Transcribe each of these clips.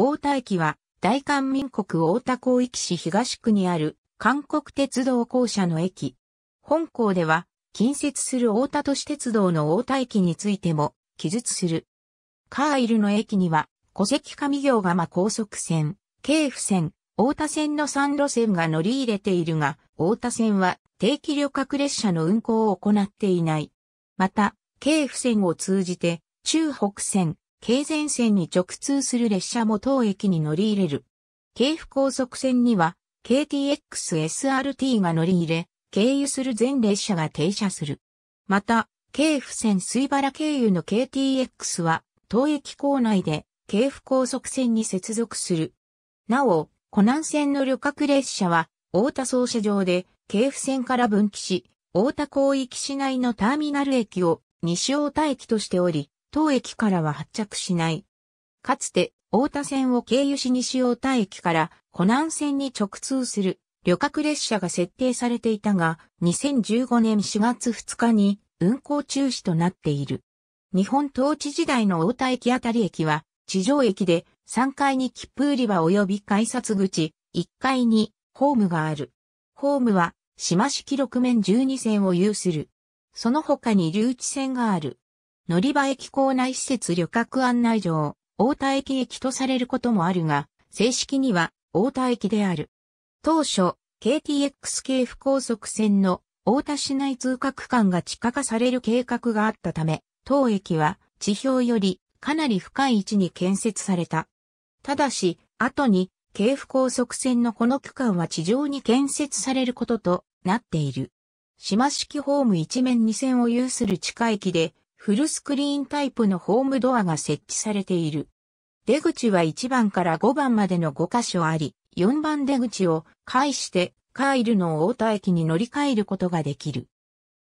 大田駅は、大韓民国大田広域市東区にある、韓国鉄道公社の駅。本校では、近接する大田都市鉄道の大田駅についても、記述する。カーイルの駅には、戸籍上行釜高速線、京府線、大田線の3路線が乗り入れているが、大田線は定期旅客列車の運行を行っていない。また、京府線を通じて、中北線、京前線に直通する列車も当駅に乗り入れる。京府高速線には KTX-SRT が乗り入れ、経由する全列車が停車する。また、京府線水原経由の KTX は、当駅構内で京府高速線に接続する。なお、湖南線の旅客列車は、大田総社場で、京府線から分岐し、大田広域市内のターミナル駅を西大田駅としており、当駅からは発着しない。かつて、大田線を経由し西大田駅から湖南線に直通する旅客列車が設定されていたが、2015年4月2日に運行中止となっている。日本統治時代の大田駅あたり駅は、地上駅で3階に切符売り場及び改札口、1階にホームがある。ホームは、島式6面12線を有する。その他に留置線がある。乗り場駅構内施設旅客案内を大田駅駅とされることもあるが、正式には大田駅である。当初、KTX 系不高速線の大田市内通過区間が地下化される計画があったため、当駅は地表よりかなり深い位置に建設された。ただし、後に、京府高速線のこの区間は地上に建設されることとなっている。島式ホーム一面二線を有する地下駅で、フルスクリーンタイプのホームドアが設置されている。出口は1番から5番までの5箇所あり、4番出口を介してカイルの大田駅に乗り換えることができる。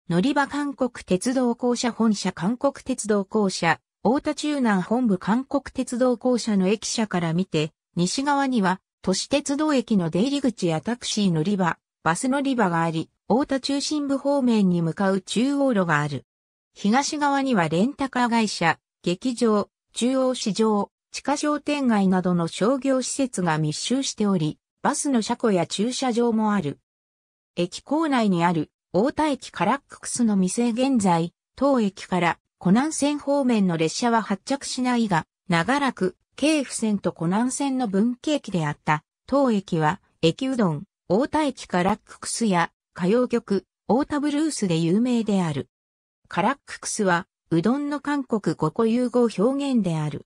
乗り場韓国鉄道公社本社韓国鉄道公社、大田中南本部韓国鉄道公社の駅舎から見て、西側には都市鉄道駅の出入り口やタクシー乗り場、バス乗り場があり、大田中心部方面に向かう中央路がある。東側にはレンタカー会社、劇場、中央市場、地下商店街などの商業施設が密集しており、バスの車庫や駐車場もある。駅構内にある大田駅カラククスの店現在、当駅から湖南線方面の列車は発着しないが、長らく、京府線と湖南線の分岐駅であった当駅は、駅うどん、大田駅カラククスや歌謡曲、大田ブルースで有名である。カラッククスは、うどんの韓国語個融合表現である。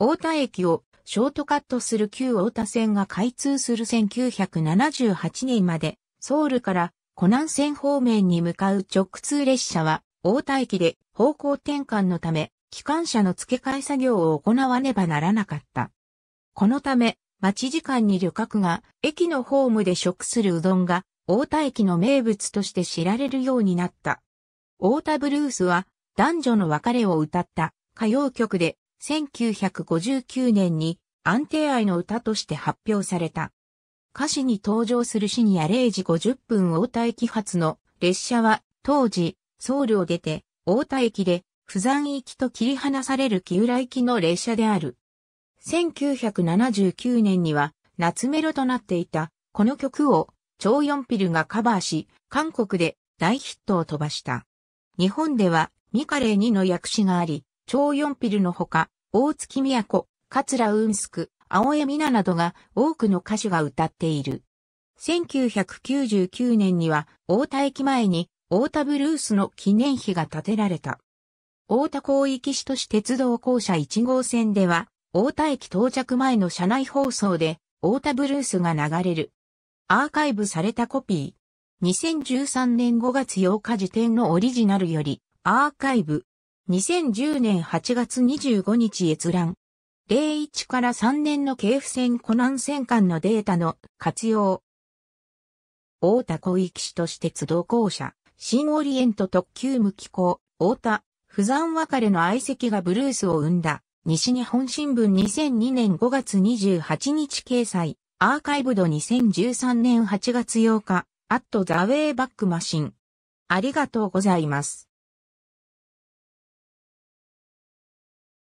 大田駅をショートカットする旧大田線が開通する1978年まで、ソウルから湖南線方面に向かう直通列車は、大田駅で方向転換のため、機関車の付け替え作業を行わねばならなかった。このため、待ち時間に旅客が駅のホームで食するうどんが、大田駅の名物として知られるようになった。オータブルースは男女の別れを歌った歌謡曲で1959年に安定愛の歌として発表された。歌詞に登場するシニア0時50分大田駅発の列車は当時、ソウルを出て大田駅で不山行きと切り離される木浦行きの列車である。1979年には夏メロとなっていたこの曲を超四ピルがカバーし、韓国で大ヒットを飛ばした。日本では、ミカレー2の訳詞があり、超四ピルのほか、大月都、桂雲宿、青江美奈などが多くの歌手が歌っている。1999年には、大田駅前に、大田ブルースの記念碑が建てられた。大田広域市都市鉄道公社1号線では、大田駅到着前の車内放送で、大田ブルースが流れる。アーカイブされたコピー。2013年5月8日時点のオリジナルより、アーカイブ。2010年8月25日閲覧。01から3年の警府線湖南線間のデータの活用。大田小域市として都道校舎、新オリエント特急無機構、大田、不山別れの愛席がブルースを生んだ、西日本新聞2002年5月28日掲載、アーカイブ度2013年8月8日、アットザウェイバックマシン。ありがとうございます。